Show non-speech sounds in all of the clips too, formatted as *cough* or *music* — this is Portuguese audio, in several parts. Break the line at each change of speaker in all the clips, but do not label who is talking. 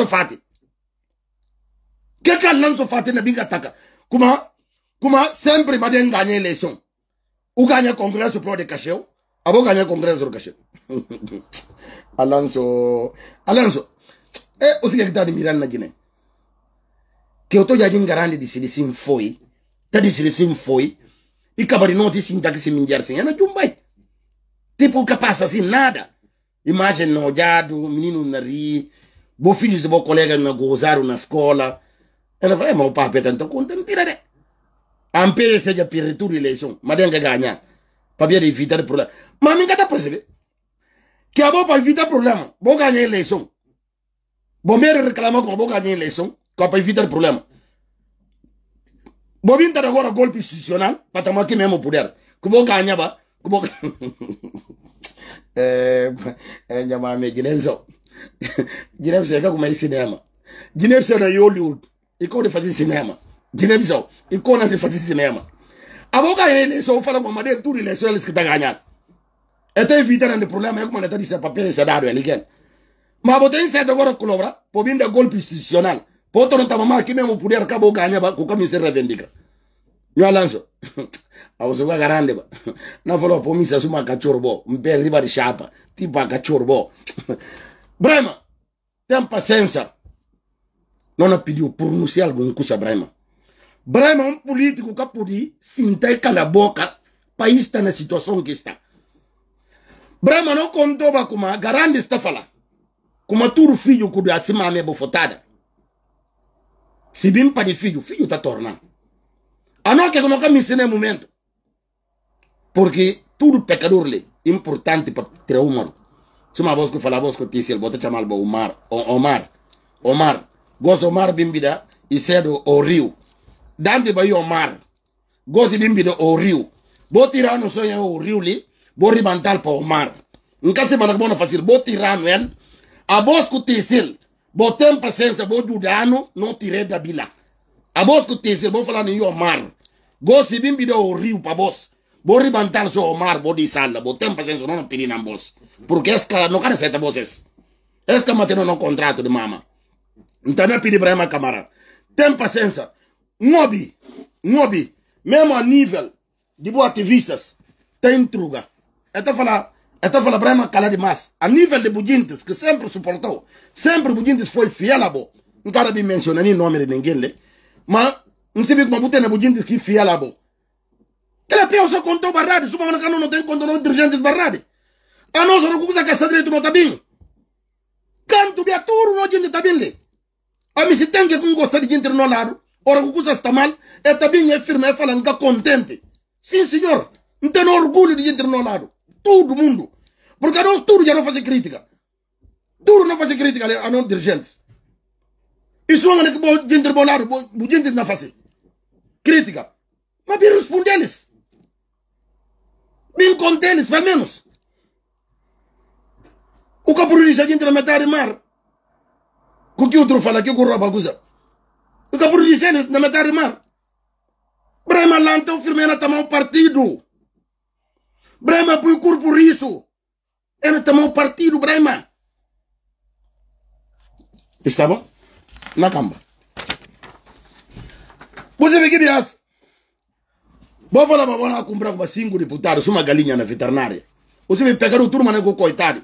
que fati ke ka fati na binga taka kuma kuma sempre baden gagner élection ou gagner congresso pro de cacheu abo gagner congrès sur cacheu *laughs* Alonso Alonso eh usike kitadi mirana jine ke otoja jingarande disilisi mfoi tadisilisi mfoi ikabari noti sintaki minjar sem yana jumbai tipo capaz assim nada imagine nojado menino nariz vos filhos eh, de vos *laughs* colega eh, eh, me gozaram na escola. Ela vai é, mas o papo é tanto conta, não tira, né? Ampeia seja perder tudo eleição, mas tem que ganhar. Para evitar problema. Mas ninguém está percebendo. Que é bom para evitar problema. Vou ganhar eleição. Vou me reclamar como vou ganhar eleição, para evitar problema. Vou vir dar agora golpe institucional, para tomar aqui mesmo o poder. Que vou ganhar, que vou... É, é, é, é, é, é, é, *laughs* Guinea-Bissau iko kuma sinema. Guinea-Bissau na Hollywood iko nifasi sinema. Guinea-Bissau iko na nifasi sinema. Aboka yele so fala kwa made tu ile swali sikitaganya. Eta evitana ne problema yako maneta disa papel sa dado eligen. Ma bote insa de gora kulobra po binda golpe Poto no tamama kime mo puder kabo ganya ba kuka minister revendica. Yo Alonso. *laughs* Awusuka garande ba. *laughs* Na folo po misa suma kachorbo. Mperdi ba shapa. Tipa kachorbo. Brahma, tenha paciência. Não pediu pronunciar algum coisa, Brahma. Brahma é um político que pode sentar e calar a boca. país está na situação que está. Brahma não contou como a grande está falando. Como tudo filho que acima é bofotada. Se bem para de filho, filho está tornando. A não que não me no momento. Porque tudo pecador é importante para ter um o bosku fala bosku tisil bota chamal bo Omar Omar Omar gozo Omar bimbida isedo o rio Dante baio Omar gozi bimbida o rio Botirano no soya o rio li bori pa Omar nkase se bona fasil botira no en a bosco tisil botem paciência bo judano no tire da bila a bosco tisil bo falar ni Omar gozi bimbida o rio pa bosku Vou levantar so Omar mar, vou dizá-la, paciência, não pedir na voz. Porque esse cara não quer aceitar é Esse cara mantém um contrato de mama. Então eu é pedi para minha camarada. Tem paciência. Nobi, nobi, mesmo a nível de boa ativistas, tem truga. Eu é estou falando, eu é estou para minha cala de A nível de Budintes, que sempre suportou, sempre Budintes foi fiel a bo. Não quero mencionar nem nome de ninguém, né? mas não sei como né, Budintes que fiel a bo. Ele pensa com teu barrado, se o Mamanacano não tem conto, não dirigente de barrado. A nossa não custa que essa direito não tá bem. Canto de aturo tá não gente de bem. A mim se tem que com gostar de gente no lado, ora que está mal, é também tá é firme, é falando contente. Sim, senhor, não tem orgulho de gente no lado. Todo mundo. Porque a nós tudo já não faz crítica. Tudo não faz crítica a nós dirigentes. Isso é uma que gente no lado, gente não faz crítica. Mas bem responder eles. Mil contêineres, pelo menos. O que produz a gente na metade mar? O que outro fala que o rouba acusa? O que produz eles na metade do mar? Brema lanta o firme na tamão tá partido. Brema põe o corpo riso. Era tamão tá partido, Brema. Está bom? Na camba. Você vê que bias bofala babona akumbra a singu deputado suma galinha na veterinária você me pegar o turma na coitado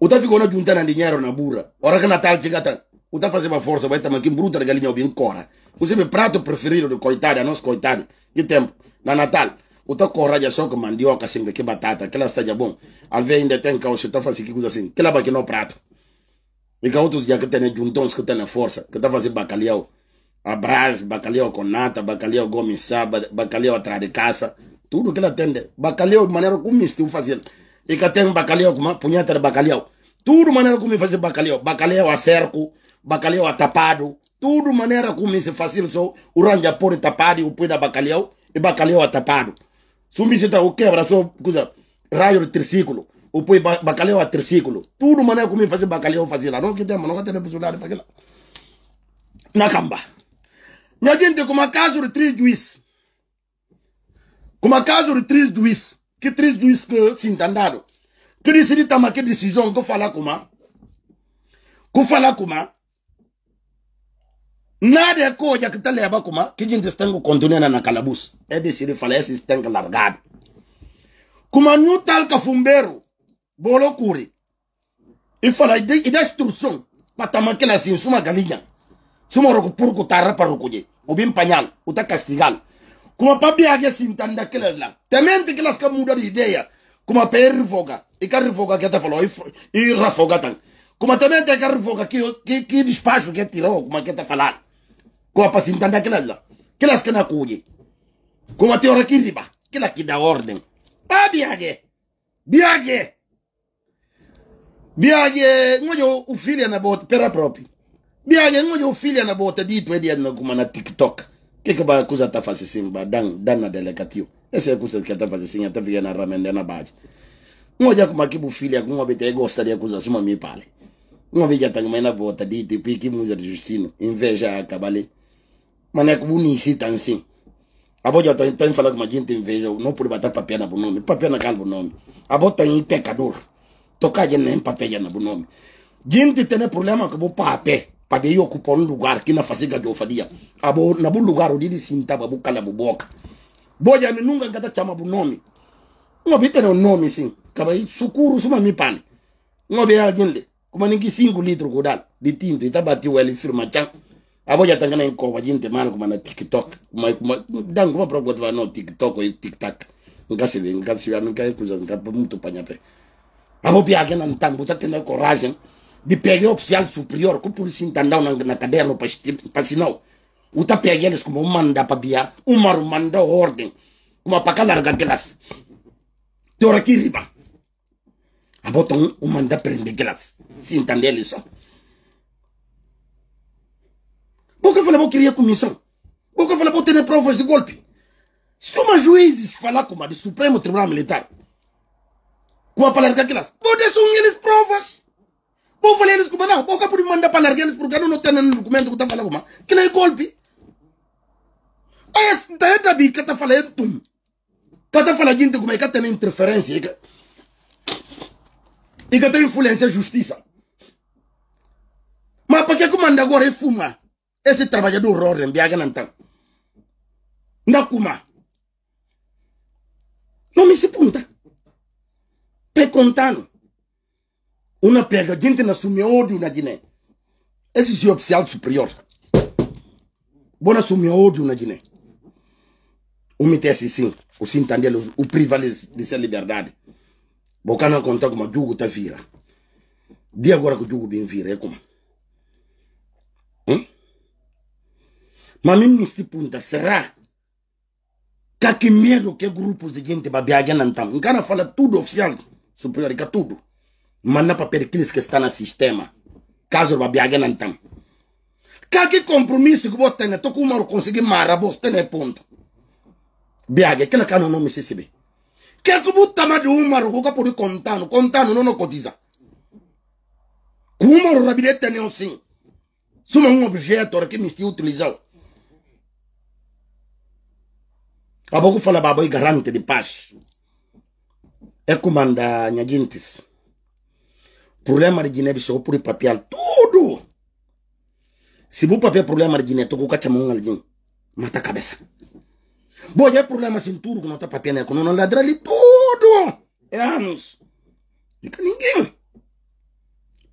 o tá ficando juntando dinheiro na burra ora que natal chega o o tá fazendo força vai também que bruta da galinha ou bem cora você me prato preferido do coitado a nosso coitado que tempo na natal o tá corra já só com mandioca assim, que batata que ela está já bom ao ver ainda tem caos tá fazendo que coisa assim que lá vai que não prato e que outros já que tem juntões que tem força que tá fazendo bacalhau Abraz, bacalhau com nata, bacalhau gomissá, bacalhau atrás de caça, tudo que ela atende. Bacalhau de maneira como estou fazendo. E que tem bacalhau com punheta de bacalhau. Tudo maneira como fazer bacalhau. Bacalhau a cerco, bacalhau a tapado. Tudo maneira como se faz o ranja por tapado e o pui da bacalhau e bacalhau a tapado. Sumi-se o quebra só coisa, raio de triciclo. O pui bacalhau a triciclo. Tudo maneira como fazer bacalhau fazer lá. Não que tem, não tem possibilidade para aquilo. Na camba. nyagindi kumakazuri Kuma juice kumakazuri tris juice ki tris juice ke sintandado kirisiri tama ki decision kufala kuma kufala kuma nade koja kitaleba kuma kijindi stengo kontinena na kalabus edisiri fala esi stengo largado kuma nyu talka fumberu bolo kuri ifala ide ide instruction patamake la sin suma galinya suma roku purku tarra paruku je ou bem panyal, ou tá castigal. Como papi a gente se aquela lá. Também tem aquelas que mudam de ideia. Como a pé revoga. E que revoga que até falou. E refoga tal. Como também tem aquela revoga que, que, que despacho que tirou. Como a que até falar. Como a se daquela aquela Aquelas que na acolhe. Como a te que aqui riba. que dá ordem. Ah, biage. Biage. Biage. Não é o filho na bota. Pera próprio. biage ngoja ufili na bota ditwe dia na kuma na tiktok keke ba kuza tafasi simba dan dan na delegatiyo ese kuza tafasi singa tafika na ramende na baji ngoja kuma kibu fili akungwa bete gosta dia kuza sima mi pale ngoja ya tangma na bota dite piki muza justino inveja akabale mana kubuni isi tansi aboja tan tan fala kuma gente inveja no por bata papia na bonome papia na kan bonome abota inte kador tokaje na papia na bonome gente tene problema kubo pape pade yo kupon lugar kina fasiga jo fadia abo nabu lugar odidi sinta babu kala buboka boja minunga gata chama bunomi ngobi no nomi sin kaba sukuru suma mi pane ngobi ya jinle kuma ningi singu litro kodal ditinto itabati wali firma chan ya tangana inko wajinte mana kuma na tiktok kuma kuma dangu ma prokwa tva no tiktok o tiktak ngasi ngasi ya minka kuza ngapu mtu panyape abo pia gena ntangu tatena courage de pegar oficial superior, que o polícia entendeu na, na cadeia, no pasinal. Tipo, o tá pegar eles como um manda para biar, um maro manda ordem, como para cá largar aquelas. Teora aqui riba. A botão um, um manda prender aquelas. Se entender eles só. que eu que vou criar comissão. que eu que vou ter provas de golpe. Se uma juízes falar como a de Supremo Tribunal Militar, com a palavra aquelas, vou ter eles provas. Vou falar eles como não, vou cá por mandar para largar eles porque não tem nenhum documento que está falando como. Que nem golpe. Aí daí da bi que está falando tum. Que está tá falando gente como é que tem interferência e que tem influência justiça. Mas para que que manda agora e é fuma? Esse trabalhador horror em Biaga não tem. Tá. Não kuma. Não me se punta. Pe contando. una perda gente na sumia odio na jine esi si oficial superior bona sumia odio na jine umitesi sim usintandela upriva dessa liberdade bokana conta kuma jugo ta vira di agora que o jugo bem vira é como hum? mas mesmo neste ponto será que que medo que grupos de gente babiaga não tam o cara fala tudo oficial superior que tudo Manda papel aqueles que estão no sistema. Caso ba biage nan tam. Kaki compromisso que você tem, toku maro consegui mara você tem ponto. Biage, aquela que não me sisibe. Que é que bota mais de um maro coca por contando, contando não não cotiza. Como o rabilete não sim. Suma um objeto que me estou utilizando. Abago fala babo e garante de paz. É comanda nhagintes problema de Guiné Bissau por papial tudo. Se bu papel problema de Guiné, toco cacha mungal din. Mata cabeça. Bom, já é problema assim tudo que não tá papel né, quando não ladra tudo. É anos. Fica ninguém.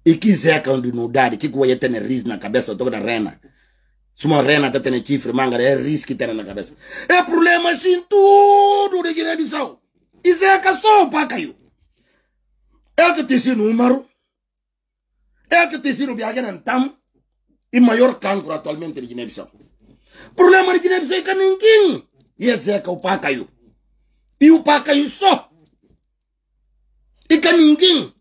E que zeca onde não dá, que goia é tem riz na cabeça toda rena. suma uma rena tá tendo chifre, manga, é riz que tem na cabeça. É problema assim tudo de Guiné-Bissau. E zeca é só o pacaiu. Ela é que te ensina o número. elke tesino biagenen tam imayor e kankuro atualmente ni Guiné Bissau problema ni Guiné Bissau ikaninking e yezeka upakayu i e upakayu so ikaninking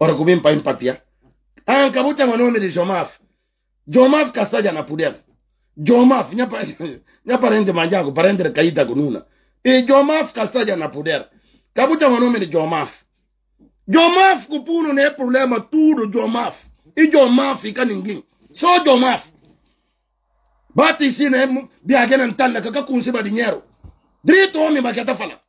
ora kubimpa impapia anka buta manome de jomaf jomaf kastaja na pudel jomaf nyapa *laughs* nyapa rende manjago parende kaita kununa e jomaf kastaja na pudel kabucha wanome ni jomaf jomaf kupunu ne problema tudo jomaf i jomaf ikaningin so jomaf bati sine biagenen talle kaka kunsi badi drito mi baketa fala